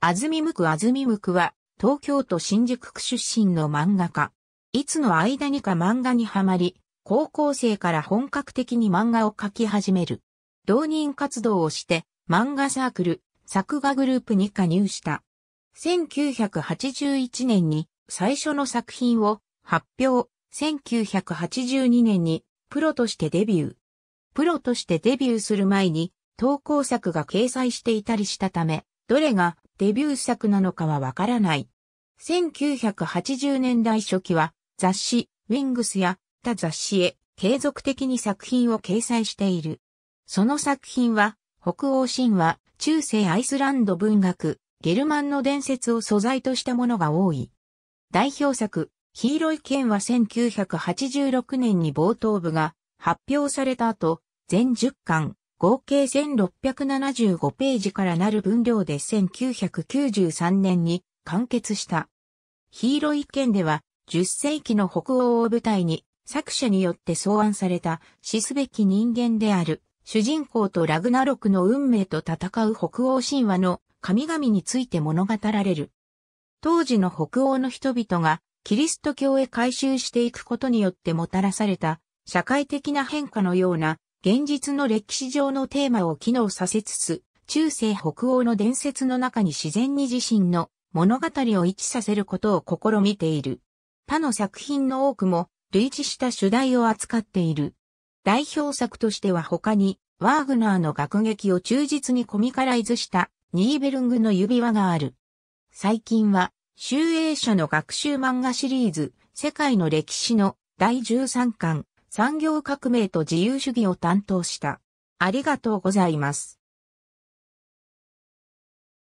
安住むく安住むくは、東京都新宿区出身の漫画家。いつの間にか漫画にはまり、高校生から本格的に漫画を描き始める。同人活動をして、漫画サークル、作画グループに加入した。1981年に最初の作品を発表。1982年にプロとしてデビュー。プロとしてデビューする前に投稿作が掲載していたりしたため、どれがデビュー作なのかはわからない。1980年代初期は雑誌ウィングスや他雑誌へ継続的に作品を掲載している。その作品は北欧神話、中世アイスランド文学、ゲルマンの伝説を素材としたものが多い。代表作、黄色い剣は1986年に冒頭部が発表された後、全10巻、合計1675ページからなる分量で1993年に完結した。ヒーロー一見では10世紀の北欧を舞台に作者によって草案された死すべき人間である主人公とラグナロクの運命と戦う北欧神話の神々について物語られる。当時の北欧の人々がキリスト教へ改宗していくことによってもたらされた社会的な変化のような現実の歴史上のテーマを機能させつつ、中世北欧の伝説の中に自然に自身の物語を位置させることを試みている。他の作品の多くも類似した主題を扱っている。代表作としては他に、ワーグナーの楽劇を忠実にコミカライズしたニーベルングの指輪がある。最近は、集英社の学習漫画シリーズ、世界の歴史の第13巻、産業革命と自由主義を担当した。ありがとうございます。